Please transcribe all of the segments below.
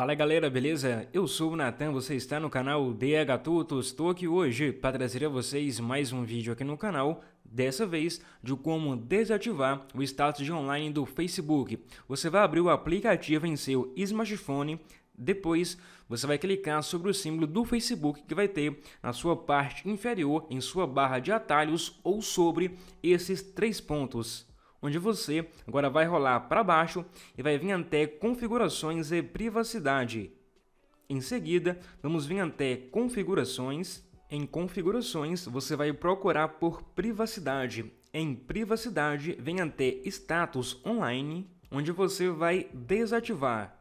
Fala galera, beleza? Eu sou o Natan, você está no canal DH Tuto, estou aqui hoje para trazer a vocês mais um vídeo aqui no canal, dessa vez de como desativar o status de online do Facebook. Você vai abrir o aplicativo em seu smartphone, depois, você vai clicar sobre o símbolo do Facebook que vai ter na sua parte inferior, em sua barra de atalhos ou sobre esses três pontos onde você agora vai rolar para baixo e vai vir até configurações e privacidade. Em seguida, vamos vir até configurações. Em configurações, você vai procurar por privacidade. Em privacidade, vem até status online, onde você vai desativar.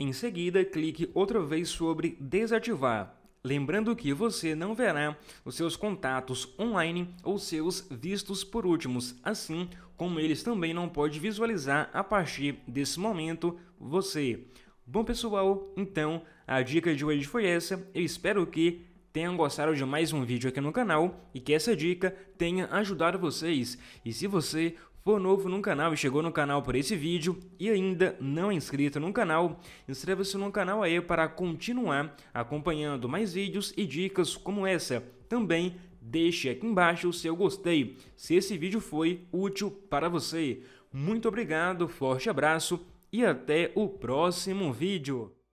Em seguida, clique outra vez sobre desativar. Lembrando que você não verá os seus contatos online ou seus vistos por últimos, assim como eles também não pode visualizar a partir desse momento você. Bom pessoal, então a dica de hoje foi essa. Eu espero que tenham gostado de mais um vídeo aqui no canal e que essa dica tenha ajudado vocês. E se você for novo no canal e chegou no canal por esse vídeo e ainda não é inscrito no canal, inscreva-se no canal aí para continuar acompanhando mais vídeos e dicas como essa. Também deixe aqui embaixo o seu gostei, se esse vídeo foi útil para você. Muito obrigado, forte abraço e até o próximo vídeo.